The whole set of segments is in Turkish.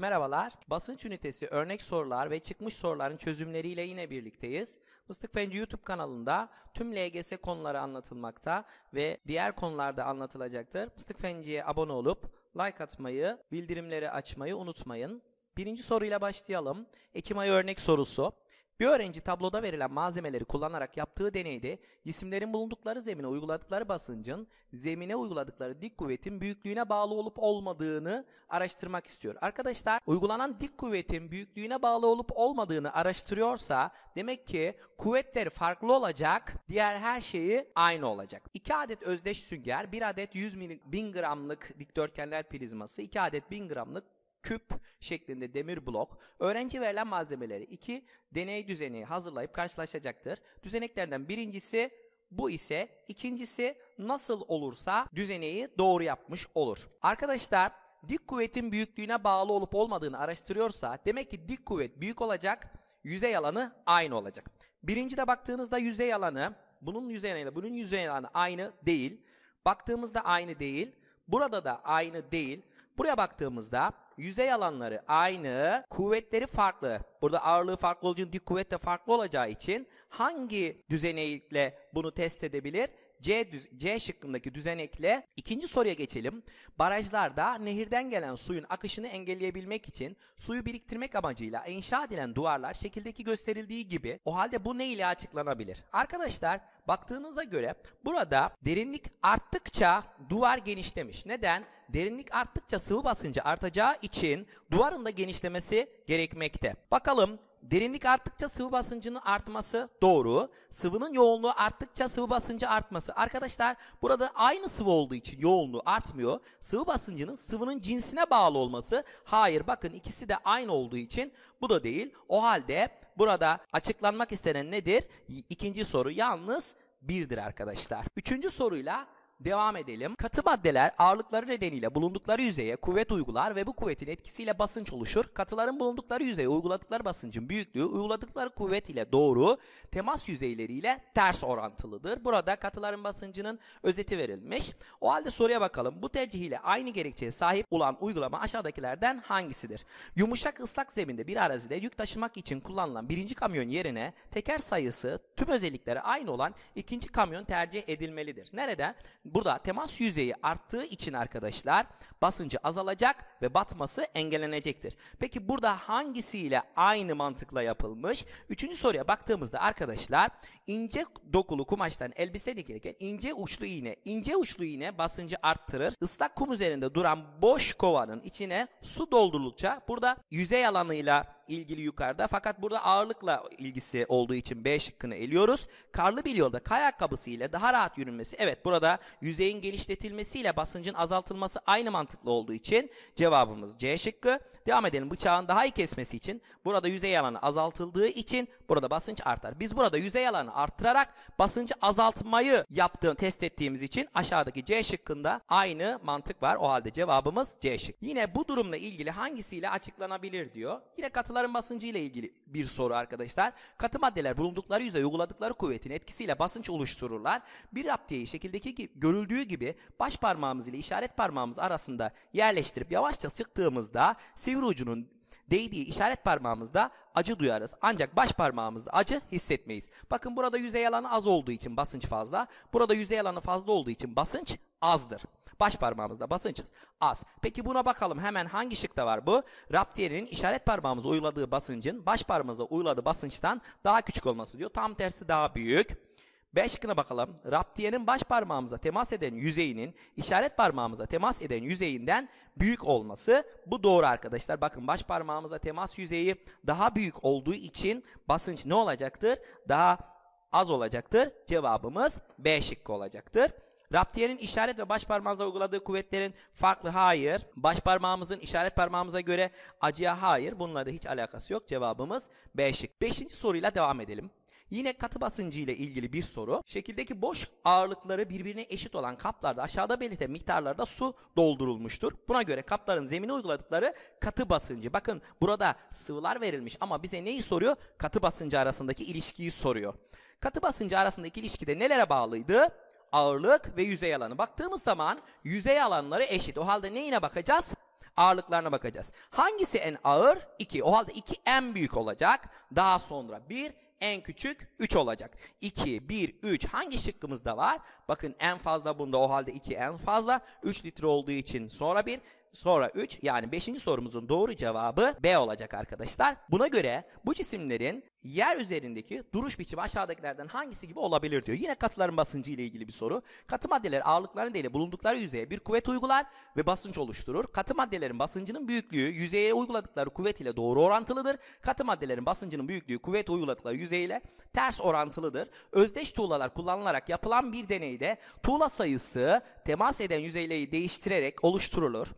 Merhabalar, basınç ünitesi örnek sorular ve çıkmış soruların çözümleriyle yine birlikteyiz. Mıstık Fenci YouTube kanalında tüm LGS konuları anlatılmakta ve diğer konularda anlatılacaktır. Mıstık Fenci'ye abone olup like atmayı, bildirimleri açmayı unutmayın. Birinci soruyla başlayalım. Ekim ayı örnek sorusu. Bir öğrenci tabloda verilen malzemeleri kullanarak yaptığı deneyde cisimlerin bulundukları zemine uyguladıkları basıncın zemine uyguladıkları dik kuvvetin büyüklüğüne bağlı olup olmadığını araştırmak istiyor. Arkadaşlar uygulanan dik kuvvetin büyüklüğüne bağlı olup olmadığını araştırıyorsa demek ki kuvvetleri farklı olacak diğer her şeyi aynı olacak. 2 adet özdeş sünger, 1 adet 100 bin gramlık dikdörtgenler prizması, 2 adet 1000 gramlık küp şeklinde demir blok, öğrenci verilen malzemeleri iki deney düzeni hazırlayıp karşılaşacaktır. Düzeneklerden birincisi bu ise ikincisi nasıl olursa düzeneyi doğru yapmış olur. Arkadaşlar dik kuvvetin büyüklüğüne bağlı olup olmadığını araştırıyorsa demek ki dik kuvvet büyük olacak, yüzey alanı aynı olacak. Birincide baktığınızda yüzey alanı, bunun yüzey alanı, bunun yüzey alanı aynı değil. Baktığımızda aynı değil. Burada da aynı değil. Buraya baktığımızda yüzey alanları aynı, kuvvetleri farklı. Burada ağırlığı farklı olacağı dik kuvvet de farklı olacağı için hangi düzenekle bunu test edebilir? C, düz, C şıkkındaki düzenekle ikinci soruya geçelim. Barajlarda nehirden gelen suyun akışını engelleyebilmek için suyu biriktirmek amacıyla inşa edilen duvarlar şekildeki gösterildiği gibi o halde bu ne ile açıklanabilir? Arkadaşlar Baktığınıza göre burada derinlik arttıkça duvar genişlemiş. Neden? Derinlik arttıkça sıvı basıncı artacağı için duvarın da genişlemesi gerekmekte. Bakalım derinlik arttıkça sıvı basıncının artması doğru. Sıvının yoğunluğu arttıkça sıvı basıncı artması. Arkadaşlar burada aynı sıvı olduğu için yoğunluğu artmıyor. Sıvı basıncının sıvının cinsine bağlı olması. Hayır bakın ikisi de aynı olduğu için bu da değil. O halde burada açıklanmak istenen nedir? İkinci soru yalnız Birdir arkadaşlar. Üçüncü soruyla devam edelim. Katı maddeler ağırlıkları nedeniyle bulundukları yüzeye kuvvet uygular ve bu kuvvetin etkisiyle basınç oluşur. Katıların bulundukları yüzeye uyguladıkları basıncın büyüklüğü uyguladıkları kuvvet ile doğru temas yüzeyleriyle ters orantılıdır. Burada katıların basıncının özeti verilmiş. O halde soruya bakalım. Bu tercih ile aynı gerekçeye sahip olan uygulama aşağıdakilerden hangisidir? Yumuşak ıslak zeminde bir arazide yük taşımak için kullanılan birinci kamyon yerine teker sayısı tüm özellikleri aynı olan ikinci kamyon tercih edilmelidir. Nerede? Burada temas yüzeyi arttığı için arkadaşlar basıncı azalacak ve batması engellenecektir. Peki burada hangisiyle aynı mantıkla yapılmış? Üçüncü soruya baktığımızda arkadaşlar ince dokulu kumaştan elbise dikilirken ince uçlu iğne. ince uçlu iğne basıncı arttırır. Islak kum üzerinde duran boş kovanın içine su doldurulukça burada yüzey alanıyla ilgili yukarıda. Fakat burada ağırlıkla ilgisi olduğu için B şıkkını eliyoruz. Karlı bir yolda kayak kabısıyla daha rahat yürünmesi. Evet burada yüzeyin genişletilmesiyle basıncın azaltılması aynı mantıklı olduğu için cevabımız C şıkkı. Devam edelim. Bıçağın daha iyi kesmesi için burada yüzey alanı azaltıldığı için burada basınç artar. Biz burada yüzey alanı arttırarak basıncı azaltmayı yaptığım test ettiğimiz için aşağıdaki C şıkkında aynı mantık var. O halde cevabımız C şık. Yine bu durumla ilgili hangisiyle açıklanabilir diyor. Yine katılan Atomların basıncı ile ilgili bir soru arkadaşlar. Katı maddeler bulundukları yüzey uyguladıkları kuvvetin etkisiyle basınç oluştururlar. Bir raptiyeyi şekildeki gibi, görüldüğü gibi baş parmağımız ile işaret parmağımız arasında yerleştirip yavaşça sıktığımızda sivri ucunun Değdiği işaret parmağımızda acı duyarız. Ancak baş parmağımızda acı hissetmeyiz. Bakın burada yüzey alanı az olduğu için basınç fazla. Burada yüzey alanı fazla olduğu için basınç azdır. Baş parmağımızda basınç az. Peki buna bakalım hemen hangi şıkta var bu? Raptier'in işaret parmağımıza uyguladığı basıncın baş parmağımıza uyguladığı basınçtan daha küçük olması diyor. Tam tersi daha büyük. B şıkkına bakalım. Raptiyenin baş parmağımıza temas eden yüzeyinin işaret parmağımıza temas eden yüzeyinden büyük olması. Bu doğru arkadaşlar. Bakın baş parmağımıza temas yüzeyi daha büyük olduğu için basınç ne olacaktır? Daha az olacaktır. Cevabımız B şıkkı olacaktır. Raptiyenin işaret ve baş parmağımıza uyguladığı kuvvetlerin farklı hayır. Baş parmağımızın işaret parmağımıza göre acıya hayır. Bununla da hiç alakası yok. Cevabımız B şık. Beşinci soruyla devam edelim. Yine katı basıncı ile ilgili bir soru. Şekildeki boş ağırlıkları birbirine eşit olan kaplarda aşağıda belirtilen miktarlarda su doldurulmuştur. Buna göre kapların zemine uyguladıkları katı basıncı. Bakın burada sıvılar verilmiş ama bize neyi soruyor? Katı basıncı arasındaki ilişkiyi soruyor. Katı basıncı arasındaki ilişkide nelere bağlıydı? Ağırlık ve yüzey alanı. Baktığımız zaman yüzey alanları eşit. O halde neyine bakacağız? ağırlıklarına bakacağız. Hangisi en ağır? 2. O halde 2 en büyük olacak. Daha sonra 1 en küçük 3 olacak. 2, 1, 3 hangi şıkkımızda var? Bakın en fazla bunda o halde 2 en fazla. 3 litre olduğu için sonra 1 sonra 3 yani 5. sorumuzun doğru cevabı B olacak arkadaşlar. Buna göre bu cisimlerin yer üzerindeki duruş biçimi aşağıdakilerden hangisi gibi olabilir diyor. Yine katıların basıncı ile ilgili bir soru. Katı maddeler ağırlıklarının değil bulundukları yüzeye bir kuvvet uygular ve basınç oluşturur. Katı maddelerin basıncının büyüklüğü yüzeye uyguladıkları kuvvet ile doğru orantılıdır. Katı maddelerin basıncının büyüklüğü kuvvet uyguladıkları yüzey ile ters orantılıdır. Özdeş tuğlalar kullanılarak yapılan bir deneyde tuğla sayısı temas eden yüzeyleri değiştirerek oluşturulur.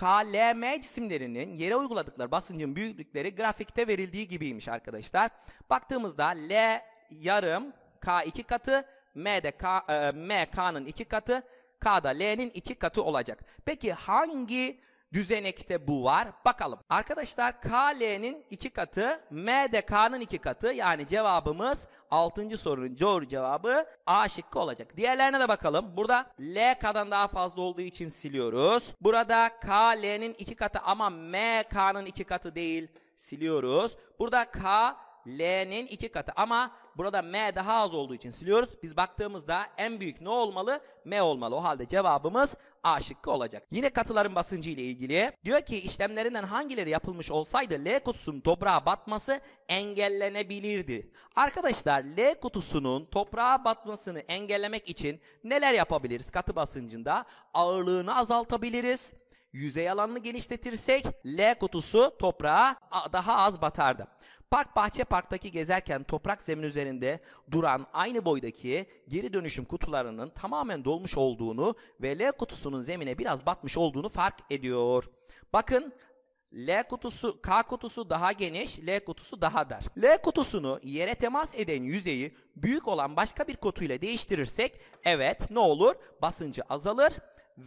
K, L, M cisimlerinin yere uyguladıkları basıncın büyüklükleri grafikte verildiği gibiymiş arkadaşlar. Baktığımızda L yarım K iki katı, M de K, e, M K'nın 2 katı, K da L'nin iki katı olacak. Peki hangi düzenekte bu var. Bakalım. Arkadaşlar KL'nin 2 katı m de MDK'nın 2 katı yani cevabımız 6. sorunun doğru cevabı A şıkkı olacak. Diğerlerine de bakalım. Burada LK'dan daha fazla olduğu için siliyoruz. Burada KL'nin 2 katı ama m MK'nın 2 katı değil siliyoruz. Burada K L'nin 2 katı ama Burada M daha az olduğu için siliyoruz. Biz baktığımızda en büyük ne olmalı? M olmalı. O halde cevabımız A şıkkı olacak. Yine katıların basıncı ile ilgili diyor ki işlemlerinden hangileri yapılmış olsaydı L kutusunun toprağa batması engellenebilirdi. Arkadaşlar L kutusunun toprağa batmasını engellemek için neler yapabiliriz katı basıncında? Ağırlığını azaltabiliriz yüzey alanını genişletirsek L kutusu toprağa daha az batardı. Park Bahçe Park'taki gezerken toprak zemin üzerinde duran aynı boydaki geri dönüşüm kutularının tamamen dolmuş olduğunu ve L kutusunun zemine biraz batmış olduğunu fark ediyor. Bakın L kutusu, K kutusu daha geniş, L kutusu daha dar. L kutusunu yere temas eden yüzeyi büyük olan başka bir kutuyla değiştirirsek evet ne olur? Basıncı azalır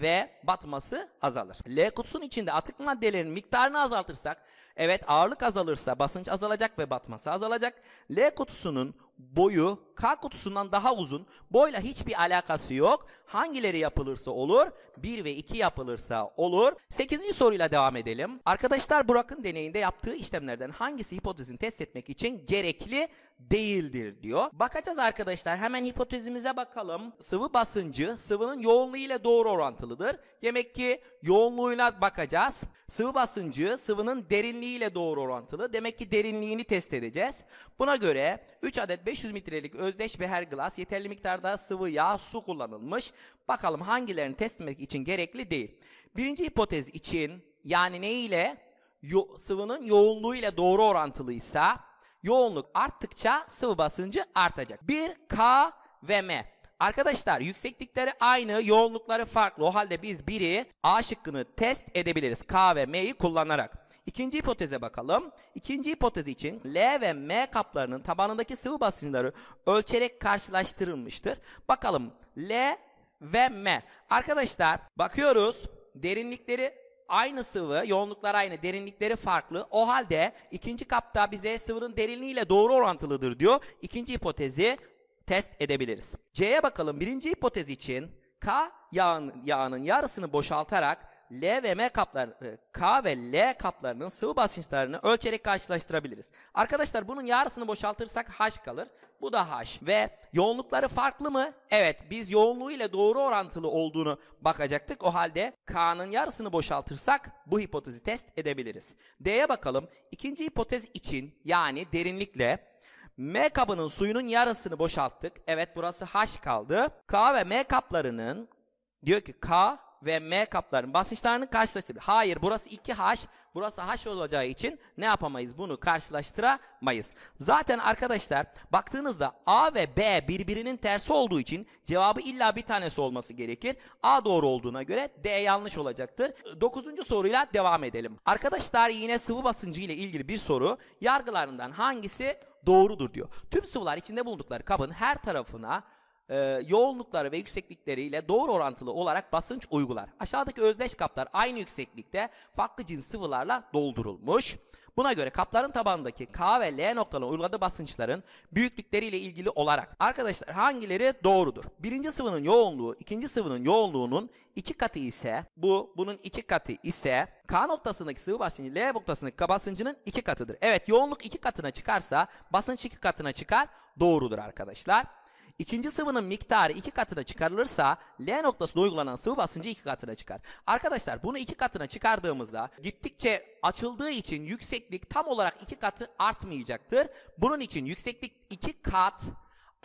ve batması azalır. L kutusun içinde atık maddelerin miktarını azaltırsak, evet ağırlık azalırsa basınç azalacak ve batması azalacak. L kutusunun boyu K kutusundan daha uzun. Boyla hiçbir alakası yok. Hangileri yapılırsa olur? 1 ve 2 yapılırsa olur. 8. soruyla devam edelim. Arkadaşlar Burak'ın deneyinde yaptığı işlemlerden hangisi hipotezin test etmek için gerekli değildir diyor. Bakacağız arkadaşlar hemen hipotezimize bakalım. Sıvı basıncı sıvının yoğunluğu ile doğru orantılıdır. Demek ki yoğunluğuna bakacağız. Sıvı basıncı sıvının derinliği ile doğru orantılı. Demek ki derinliğini test edeceğiz. Buna göre 3 adet 500 litrelik özdeş bir her glas yeterli miktarda sıvı yağ, su kullanılmış. Bakalım hangilerini test etmek için gerekli değil. Birinci hipotez için yani ne ile? Yo sıvının yoğunluğu ile doğru orantılıysa yoğunluk arttıkça sıvı basıncı artacak. 1 K ve M. Arkadaşlar yükseklikleri aynı, yoğunlukları farklı. O halde biz biri A şıkkını test edebiliriz. K ve M'yi kullanarak. İkinci hipoteze bakalım. İkinci hipotez için L ve M kaplarının tabanındaki sıvı basınçları ölçerek karşılaştırılmıştır. Bakalım L ve M. Arkadaşlar bakıyoruz derinlikleri aynı sıvı, yoğunluklar aynı, derinlikleri farklı. O halde ikinci kapta bize sıvının derinliğiyle doğru orantılıdır diyor. İkinci hipotezi test edebiliriz. C'ye bakalım. Birinci hipotez için K yağın, yağının yarısını boşaltarak L ve M kaplar, e, K ve L kaplarının sıvı basınçlarını ölçerek karşılaştırabiliriz. Arkadaşlar bunun yarısını boşaltırsak H kalır. Bu da H. Ve yoğunlukları farklı mı? Evet biz yoğunluğu ile doğru orantılı olduğunu bakacaktık. O halde K'nın yarısını boşaltırsak bu hipotezi test edebiliriz. D'ye bakalım. İkinci hipotez için yani derinlikle M kabının suyunun yarısını boşalttık. Evet burası H kaldı. K ve M kaplarının diyor ki K ve M kapların basınçlarını karşılaştırabilir. Hayır burası 2H, burası H olacağı için ne yapamayız? Bunu karşılaştıramayız. Zaten arkadaşlar baktığınızda A ve B birbirinin tersi olduğu için cevabı illa bir tanesi olması gerekir. A doğru olduğuna göre D yanlış olacaktır. Dokuzuncu soruyla devam edelim. Arkadaşlar yine sıvı basıncı ile ilgili bir soru. Yargılarından hangisi doğrudur diyor. Tüm sıvılar içinde bulundukları kabın her tarafına e, yoğunlukları ve yükseklikleriyle doğru orantılı olarak basınç uygular. Aşağıdaki özdeş kaplar aynı yükseklikte farklı cins sıvılarla doldurulmuş. Buna göre kapların tabanındaki K ve L noktalarına uyguladığı basınçların büyüklükleriyle ilgili olarak arkadaşlar hangileri doğrudur? Birinci sıvının yoğunluğu ikinci sıvının yoğunluğunun iki katı ise bu bunun iki katı ise K noktasındaki sıvı basıncı L noktasındaki basıncının iki katıdır. Evet yoğunluk iki katına çıkarsa basınç iki katına çıkar doğrudur arkadaşlar. İkinci sıvının miktarı iki katına çıkarılırsa L noktasında uygulanan sıvı basıncı iki katına çıkar. Arkadaşlar bunu iki katına çıkardığımızda gittikçe açıldığı için yükseklik tam olarak iki katı artmayacaktır. Bunun için yükseklik iki kat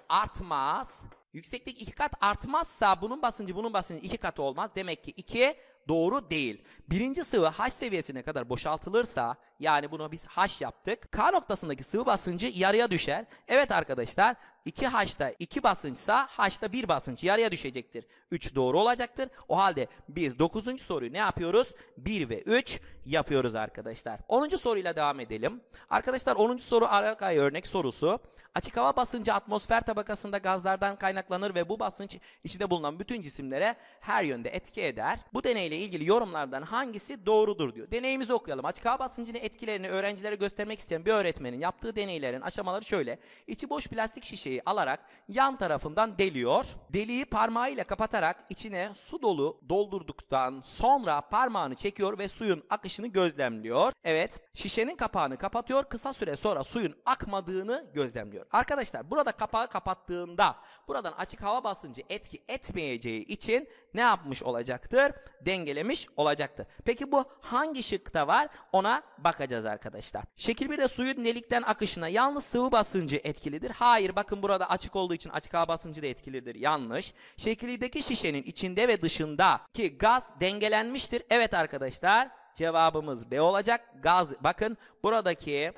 artmaz. Yükseklik iki kat artmazsa bunun basıncı bunun basıncı iki katı olmaz. Demek ki iki doğru değil. Birinci sıvı H seviyesine kadar boşaltılırsa yani bunu biz H yaptık. K noktasındaki sıvı basıncı yarıya düşer. Evet arkadaşlar 2H'da 2 basınçsa H'da 1 basınç yarıya düşecektir. 3 doğru olacaktır. O halde biz 9. soruyu ne yapıyoruz? 1 ve 3 yapıyoruz arkadaşlar. 10. soruyla devam edelim. Arkadaşlar 10. soru Arakay örnek sorusu. Açık hava basıncı atmosfer tabakasında gazlardan kaynaklanır ve bu basınç içinde bulunan bütün cisimlere her yönde etki eder. Bu deneyle ilgili yorumlardan hangisi doğrudur diyor. Deneyimizi okuyalım. Açık hava basıncının etkilerini öğrencilere göstermek isteyen bir öğretmenin yaptığı deneylerin aşamaları şöyle. İçi boş plastik şişeyi alarak yan tarafından deliyor. Deliği parmağıyla kapatarak içine su dolu doldurduktan sonra parmağını çekiyor ve suyun akışını gözlemliyor. Evet şişenin kapağını kapatıyor. Kısa süre sonra suyun akmadığını gözlemliyor. Arkadaşlar burada kapağı kapattığında buradan açık hava basıncı etki etmeyeceği için ne yapmış olacaktır? Denge dengelemiş olacaktır. Peki bu hangi şıkta var ona bakacağız arkadaşlar. Şekil 1'de suyun delikten akışına yalnız sıvı basıncı etkilidir. Hayır bakın burada açık olduğu için açık hava basıncı da etkilidir. Yanlış. Şekildeki şişenin içinde ve dışında ki gaz dengelenmiştir. Evet arkadaşlar cevabımız B olacak. Gaz bakın buradaki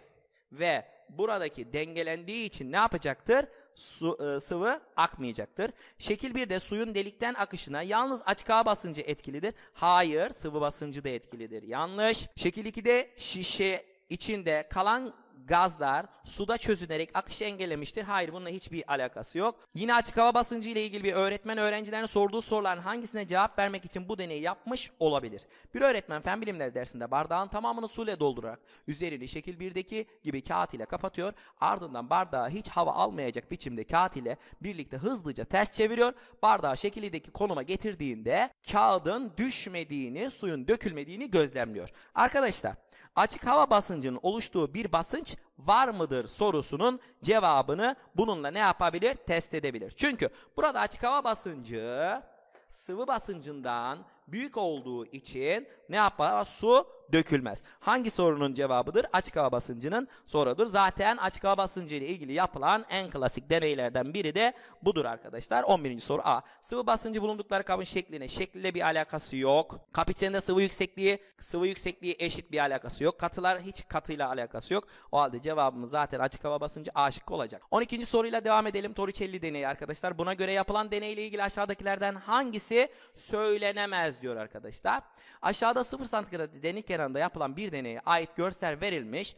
ve buradaki dengelendiği için ne yapacaktır? su, e, sıvı akmayacaktır. Şekil 1'de suyun delikten akışına yalnız açığa basıncı etkilidir. Hayır, sıvı basıncı da etkilidir. Yanlış. Şekil 2'de şişe içinde kalan gazlar suda çözünerek akışı engellemiştir. Hayır bununla hiçbir alakası yok. Yine açık hava basıncı ile ilgili bir öğretmen öğrencilerine sorduğu soruların hangisine cevap vermek için bu deneyi yapmış olabilir. Bir öğretmen fen bilimleri dersinde bardağın tamamını suyla doldurarak üzerini şekil 1'deki gibi kağıt ile kapatıyor. Ardından bardağı hiç hava almayacak biçimde kağıt ile birlikte hızlıca ters çeviriyor. Bardağı şekildeki konuma getirdiğinde kağıdın düşmediğini, suyun dökülmediğini gözlemliyor. Arkadaşlar açık hava basıncının oluştuğu bir basınç var mıdır sorusunun cevabını bununla ne yapabilir? Test edebilir. Çünkü burada açık hava basıncı sıvı basıncından büyük olduğu için ne yapar? Su dökülmez. Hangi sorunun cevabıdır? Açık hava basıncının sorudur. Zaten açık hava basıncı ile ilgili yapılan en klasik deneylerden biri de budur arkadaşlar. 11. soru A. Sıvı basıncı bulundukları kabın şekline şekliyle bir alakası yok. Kap içerisinde sıvı yüksekliği, sıvı yüksekliği eşit bir alakası yok. Katılar hiç katıyla alakası yok. O halde cevabımız zaten açık hava basıncı A şıkkı olacak. 12. soruyla devam edelim. Torricelli deneyi arkadaşlar. Buna göre yapılan deneyle ilgili aşağıdakilerden hangisi söylenemez diyor arkadaşlar. Aşağıda 0 santigrat deney kenarında yapılan bir deneye ait görsel verilmiş.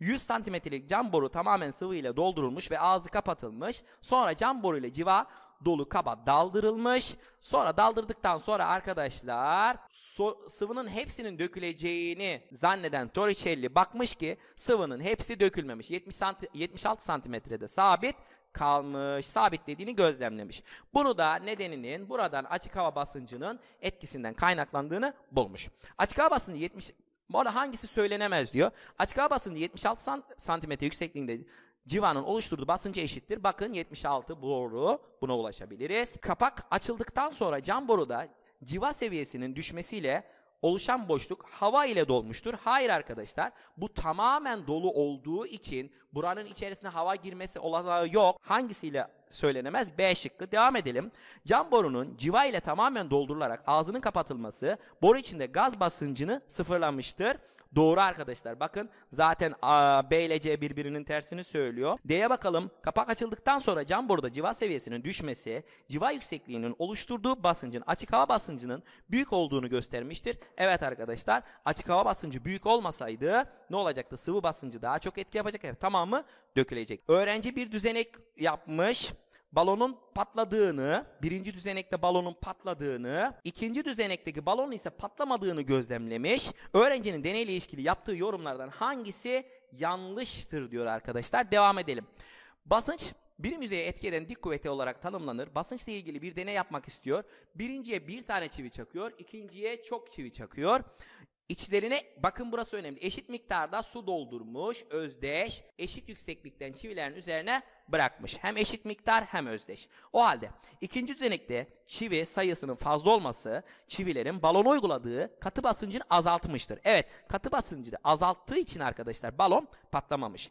100 santimetrelik cam boru tamamen sıvı ile doldurulmuş ve ağzı kapatılmış. Sonra cam boru ile civa dolu kaba daldırılmış. Sonra daldırdıktan sonra arkadaşlar so sıvının hepsinin döküleceğini zanneden Torricelli bakmış ki sıvının hepsi dökülmemiş. 70 santi 76 santimetrede sabit kalmış, sabitlediğini gözlemlemiş. Bunu da nedeninin buradan açık hava basıncının etkisinden kaynaklandığını bulmuş. Açık hava basıncı 70 bu arada hangisi söylenemez diyor. Açık hava basıncı 76 santimetre yüksekliğinde civanın oluşturduğu basıncı eşittir. Bakın 76 boru buna ulaşabiliriz. Kapak açıldıktan sonra cam boruda civa seviyesinin düşmesiyle oluşan boşluk hava ile dolmuştur. Hayır arkadaşlar bu tamamen dolu olduğu için buranın içerisine hava girmesi olasılığı yok. Hangisiyle söylenemez? B şıkkı. Devam edelim. Cam borunun civa ile tamamen doldurularak ağzının kapatılması boru içinde gaz basıncını sıfırlamıştır doğru arkadaşlar. Bakın zaten A, B ile C birbirinin tersini söylüyor. D'ye bakalım. Kapak açıldıktan sonra cam boruda civa seviyesinin düşmesi civa yüksekliğinin oluşturduğu basıncın açık hava basıncının büyük olduğunu göstermiştir. Evet arkadaşlar açık hava basıncı büyük olmasaydı ne olacaktı? Sıvı basıncı daha çok etki yapacak. Evet, tamam mı? Dökülecek. Öğrenci bir düzenek yapmış balonun patladığını, birinci düzenekte balonun patladığını, ikinci düzenekteki balonun ise patlamadığını gözlemlemiş. Öğrencinin deneyle ilişkili yaptığı yorumlardan hangisi yanlıştır diyor arkadaşlar. Devam edelim. Basınç bir yüzeye etki eden dik kuvveti olarak tanımlanır. Basınçla ilgili bir deney yapmak istiyor. Birinciye bir tane çivi çakıyor, ikinciye çok çivi çakıyor. İçlerine bakın burası önemli. Eşit miktarda su doldurmuş, özdeş, eşit yükseklikten çivilerin üzerine bırakmış. Hem eşit miktar hem özdeş. O halde ikinci düzenekte çivi sayısının fazla olması çivilerin balon uyguladığı katı basıncını azaltmıştır. Evet katı basıncını azalttığı için arkadaşlar balon patlamamış.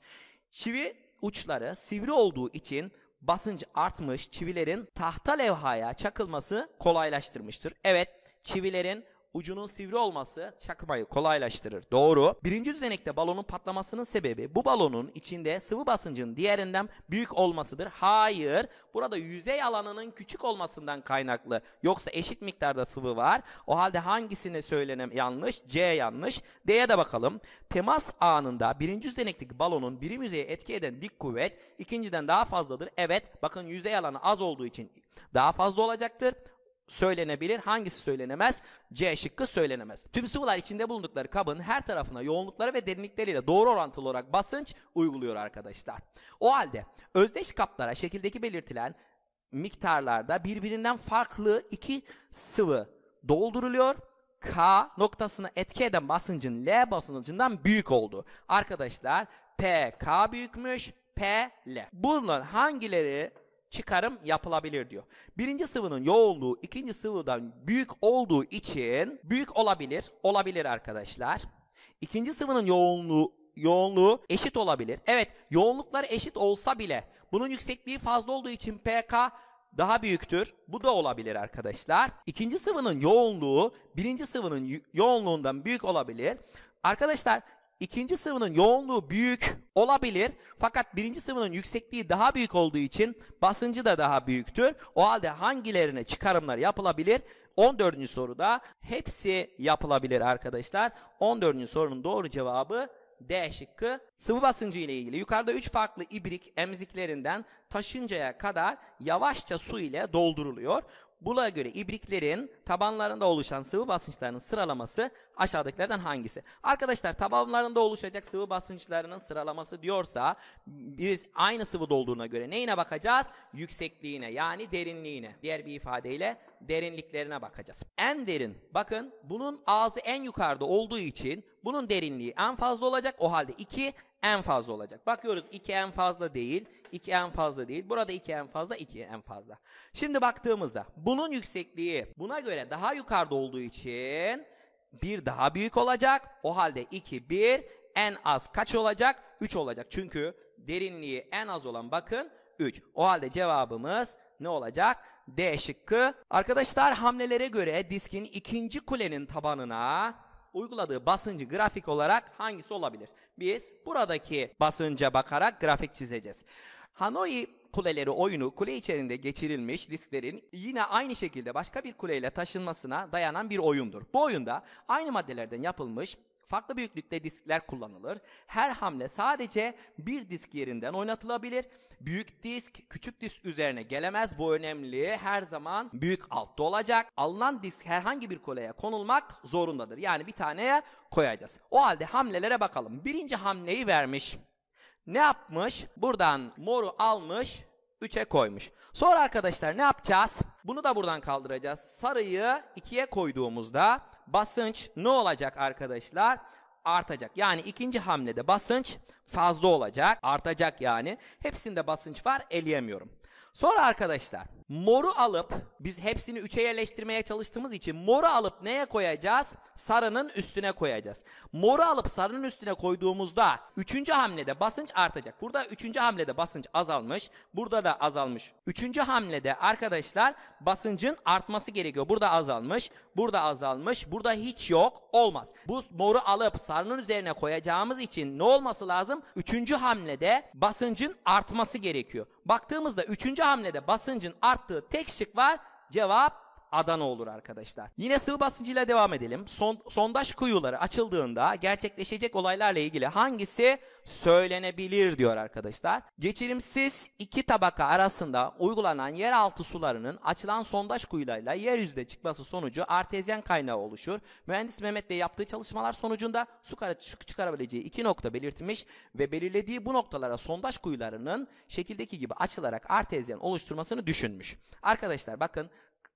Çivi uçları sivri olduğu için basınç artmış çivilerin tahta levhaya çakılması kolaylaştırmıştır. Evet çivilerin ucunun sivri olması çakmayı kolaylaştırır. Doğru. Birinci düzenekte balonun patlamasının sebebi bu balonun içinde sıvı basıncın diğerinden büyük olmasıdır. Hayır. Burada yüzey alanının küçük olmasından kaynaklı. Yoksa eşit miktarda sıvı var. O halde hangisini söylenem yanlış? C yanlış. D'ye de bakalım. Temas anında birinci düzenekteki balonun birim yüzeye etki eden dik kuvvet ikinciden daha fazladır. Evet. Bakın yüzey alanı az olduğu için daha fazla olacaktır söylenebilir. Hangisi söylenemez? C şıkkı söylenemez. Tüm sıvılar içinde bulundukları kabın her tarafına yoğunlukları ve derinlikleriyle doğru orantılı olarak basınç uyguluyor arkadaşlar. O halde özdeş kaplara şekildeki belirtilen miktarlarda birbirinden farklı iki sıvı dolduruluyor. K noktasına etki eden basıncın L basıncından büyük oldu. Arkadaşlar P K büyükmüş, P L. Bunların hangileri çıkarım yapılabilir diyor. Birinci sıvının yoğunluğu ikinci sıvıdan büyük olduğu için büyük olabilir. Olabilir arkadaşlar. İkinci sıvının yoğunluğu yoğunluğu eşit olabilir. Evet yoğunluklar eşit olsa bile bunun yüksekliği fazla olduğu için pK daha büyüktür. Bu da olabilir arkadaşlar. İkinci sıvının yoğunluğu birinci sıvının yoğunluğundan büyük olabilir. Arkadaşlar ikinci sıvının yoğunluğu büyük olabilir. Fakat birinci sıvının yüksekliği daha büyük olduğu için basıncı da daha büyüktür. O halde hangilerine çıkarımlar yapılabilir? 14. soruda hepsi yapılabilir arkadaşlar. 14. sorunun doğru cevabı D şıkkı. Sıvı basıncı ile ilgili yukarıda 3 farklı ibrik emziklerinden taşıncaya kadar yavaşça su ile dolduruluyor. Buna göre ibriklerin tabanlarında oluşan sıvı basınçlarının sıralaması aşağıdakilerden hangisi? Arkadaşlar tabanlarında oluşacak sıvı basınçlarının sıralaması diyorsa biz aynı sıvı olduğuna göre neyine bakacağız? Yüksekliğine yani derinliğine. Diğer bir ifadeyle derinliklerine bakacağız. En derin bakın bunun ağzı en yukarıda olduğu için bunun derinliği en fazla olacak. O halde 2 en fazla olacak. Bakıyoruz 2 en fazla değil. 2 en fazla değil. Burada 2 en fazla 2 en fazla. Şimdi baktığımızda bunun yüksekliği buna göre daha yukarıda olduğu için 1 daha büyük olacak. O halde 2 1 en az kaç olacak? 3 olacak. Çünkü derinliği en az olan bakın 3. O halde cevabımız ne olacak? D şıkkı. Arkadaşlar hamlelere göre diskin ikinci kulenin tabanına uyguladığı basıncı grafik olarak hangisi olabilir? Biz buradaki basınca bakarak grafik çizeceğiz. Hanoi kuleleri oyunu kule içerisinde geçirilmiş disklerin yine aynı şekilde başka bir kuleyle taşınmasına dayanan bir oyundur. Bu oyunda aynı maddelerden yapılmış Farklı büyüklükte diskler kullanılır. Her hamle sadece bir disk yerinden oynatılabilir. Büyük disk küçük disk üzerine gelemez. Bu önemli. Her zaman büyük altta olacak. Alınan disk herhangi bir koleye konulmak zorundadır. Yani bir taneye koyacağız. O halde hamlelere bakalım. Birinci hamleyi vermiş. Ne yapmış? Buradan moru almış 3'e koymuş. Sonra arkadaşlar ne yapacağız? Bunu da buradan kaldıracağız. Sarıyı 2'ye koyduğumuzda basınç ne olacak arkadaşlar? Artacak. Yani ikinci hamlede basınç fazla olacak. Artacak yani. Hepsinde basınç var eleyemiyorum. Sonra arkadaşlar Moru alıp biz hepsini üçe yerleştirmeye çalıştığımız için moru alıp neye koyacağız? Sarının üstüne koyacağız. Moru alıp sarının üstüne koyduğumuzda üçüncü hamlede basınç artacak. Burada üçüncü hamlede basınç azalmış. Burada da azalmış. Üçüncü hamlede arkadaşlar basıncın artması gerekiyor. Burada azalmış. Burada azalmış. Burada hiç yok. Olmaz. Bu moru alıp sarının üzerine koyacağımız için ne olması lazım? Üçüncü hamlede basıncın artması gerekiyor. Baktığımızda üçüncü hamlede basıncın art Baktığı tek şık var. Cevap Adana olur arkadaşlar. Yine sıvı basıncıyla devam edelim. Son, sondaj kuyuları açıldığında gerçekleşecek olaylarla ilgili hangisi söylenebilir diyor arkadaşlar. Geçirimsiz iki tabaka arasında uygulanan yeraltı sularının açılan sondaj kuyularıyla yeryüzüne çıkması sonucu artezyen kaynağı oluşur. Mühendis Mehmet Bey yaptığı çalışmalar sonucunda su çıkarabileceği iki nokta belirtmiş ve belirlediği bu noktalara sondaj kuyularının şekildeki gibi açılarak artezyen oluşturmasını düşünmüş. Arkadaşlar bakın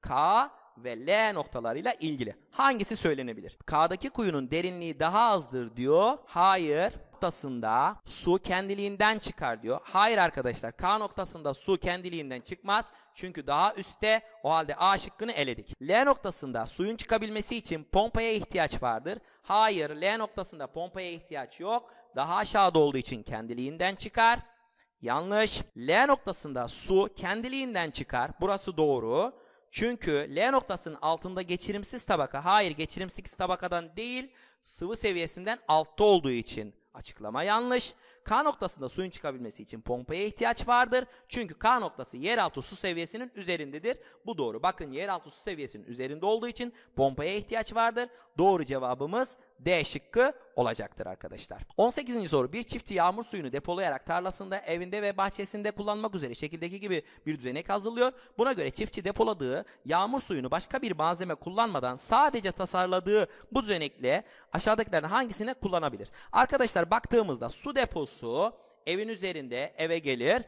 K ve L noktalarıyla ilgili. Hangisi söylenebilir? K'daki kuyunun derinliği daha azdır diyor. Hayır noktasında su kendiliğinden çıkar diyor. Hayır arkadaşlar K noktasında su kendiliğinden çıkmaz. Çünkü daha üstte o halde A şıkkını eledik. L noktasında suyun çıkabilmesi için pompaya ihtiyaç vardır. Hayır L noktasında pompaya ihtiyaç yok. Daha aşağıda olduğu için kendiliğinden çıkar. Yanlış. L noktasında su kendiliğinden çıkar. Burası doğru. Çünkü L noktasının altında geçirimsiz tabaka. Hayır geçirimsiz tabakadan değil sıvı seviyesinden altta olduğu için. Açıklama yanlış. K noktasında suyun çıkabilmesi için pompaya ihtiyaç vardır. Çünkü K noktası yeraltı su seviyesinin üzerindedir. Bu doğru. Bakın yeraltı su seviyesinin üzerinde olduğu için pompaya ihtiyaç vardır. Doğru cevabımız D şıkkı olacaktır arkadaşlar. 18. soru bir çiftçi yağmur suyunu depolayarak tarlasında, evinde ve bahçesinde kullanmak üzere şekildeki gibi bir düzenek hazırlıyor. Buna göre çiftçi depoladığı yağmur suyunu başka bir malzeme kullanmadan sadece tasarladığı bu düzenekle aşağıdakilerden hangisini kullanabilir? Arkadaşlar baktığımızda su deposu evin üzerinde eve gelir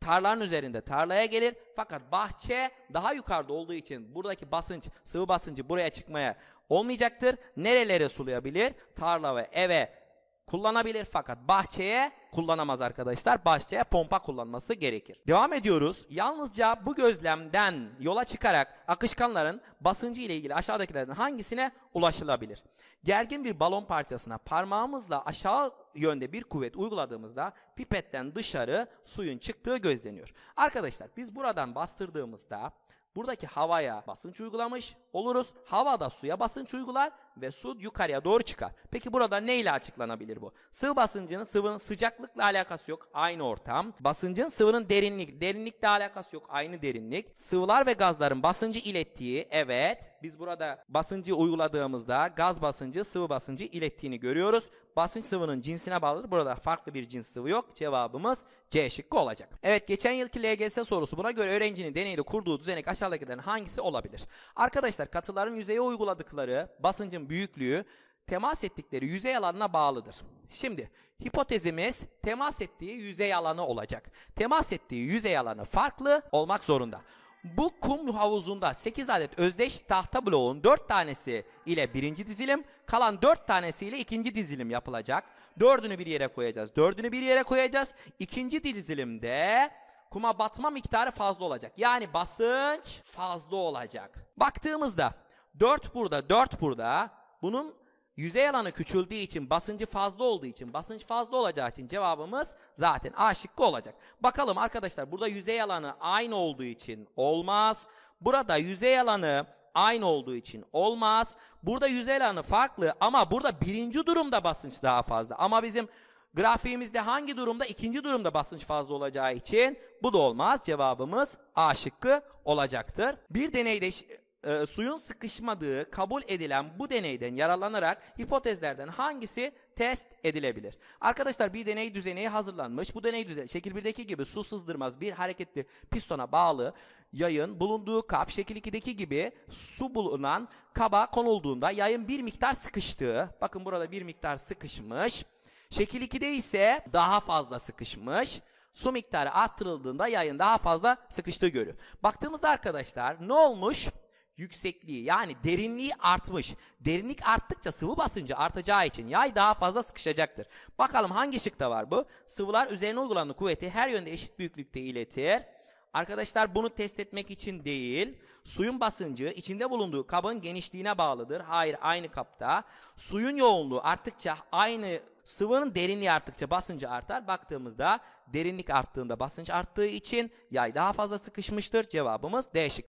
tarlanın üzerinde tarlaya gelir. Fakat bahçe daha yukarıda olduğu için buradaki basınç, sıvı basıncı buraya çıkmaya olmayacaktır. Nerelere sulayabilir? Tarla ve eve kullanabilir fakat bahçeye kullanamaz arkadaşlar. Bahçeye pompa kullanması gerekir. Devam ediyoruz. Yalnızca bu gözlemden yola çıkarak akışkanların basıncı ile ilgili aşağıdakilerden hangisine ulaşılabilir? Gergin bir balon parçasına parmağımızla aşağı yönde bir kuvvet uyguladığımızda pipetten dışarı suyun çıktığı gözleniyor. Arkadaşlar biz buradan bastırdığımızda buradaki havaya basınç uygulamış oluruz. Hava da suya basınç uygular ve su yukarıya doğru çıkar. Peki burada ne ile açıklanabilir bu? Sıvı basıncının sıvının sıcaklıkla alakası yok. Aynı ortam. Basıncın sıvının derinlik. Derinlikle alakası yok. Aynı derinlik. Sıvılar ve gazların basıncı ilettiği evet biz burada basıncı uyguladığımızda gaz basıncı sıvı basıncı ilettiğini görüyoruz. Basınç sıvının cinsine bağlıdır. Burada farklı bir cins sıvı yok. Cevabımız C şıkkı olacak. Evet geçen yılki LGS sorusu buna göre öğrencinin deneyde kurduğu düzenek aşağıdakilerin hangisi olabilir? Arkadaşlar katıların yüzeye uyguladıkları basıncın büyüklüğü temas ettikleri yüzey alanına bağlıdır. Şimdi hipotezimiz temas ettiği yüzey alanı olacak. Temas ettiği yüzey alanı farklı olmak zorunda. Bu kum havuzunda 8 adet özdeş tahta bloğun 4 tanesi ile birinci dizilim, kalan 4 tanesi ile ikinci dizilim yapılacak. Dördünü bir yere koyacağız, dördünü bir yere koyacağız. İkinci dizilimde kuma batma miktarı fazla olacak. Yani basınç fazla olacak. Baktığımızda 4 burada 4 burada bunun yüzey alanı küçüldüğü için basıncı fazla olduğu için basınç fazla olacağı için cevabımız zaten A şıkkı olacak. Bakalım arkadaşlar burada yüzey alanı aynı olduğu için olmaz. Burada yüzey alanı aynı olduğu için olmaz. Burada yüzey alanı farklı ama burada birinci durumda basınç daha fazla. Ama bizim Grafiğimizde hangi durumda? ikinci durumda basınç fazla olacağı için bu da olmaz. Cevabımız A şıkkı olacaktır. Bir deneyde e, suyun sıkışmadığı kabul edilen bu deneyden yararlanarak hipotezlerden hangisi test edilebilir? Arkadaşlar bir deney düzeneği hazırlanmış. Bu deney düzeni şekil 1'deki gibi su sızdırmaz bir hareketli pistona bağlı yayın bulunduğu kap şekil 2'deki gibi su bulunan kaba konulduğunda yayın bir miktar sıkıştığı bakın burada bir miktar sıkışmış Şekil 2'de ise daha fazla sıkışmış. Su miktarı arttırıldığında yayın daha fazla sıkıştığı görüyor. Baktığımızda arkadaşlar ne olmuş? Yüksekliği yani derinliği artmış. Derinlik arttıkça sıvı basıncı artacağı için yay daha fazla sıkışacaktır. Bakalım hangi şıkta var bu? Sıvılar üzerine uygulanan kuvveti her yönde eşit büyüklükte iletir. Arkadaşlar bunu test etmek için değil, suyun basıncı içinde bulunduğu kabın genişliğine bağlıdır. Hayır aynı kapta. Suyun yoğunluğu arttıkça aynı Sıvının derinliği arttıkça basıncı artar. Baktığımızda derinlik arttığında basınç arttığı için yay daha fazla sıkışmıştır. Cevabımız D şıkkı.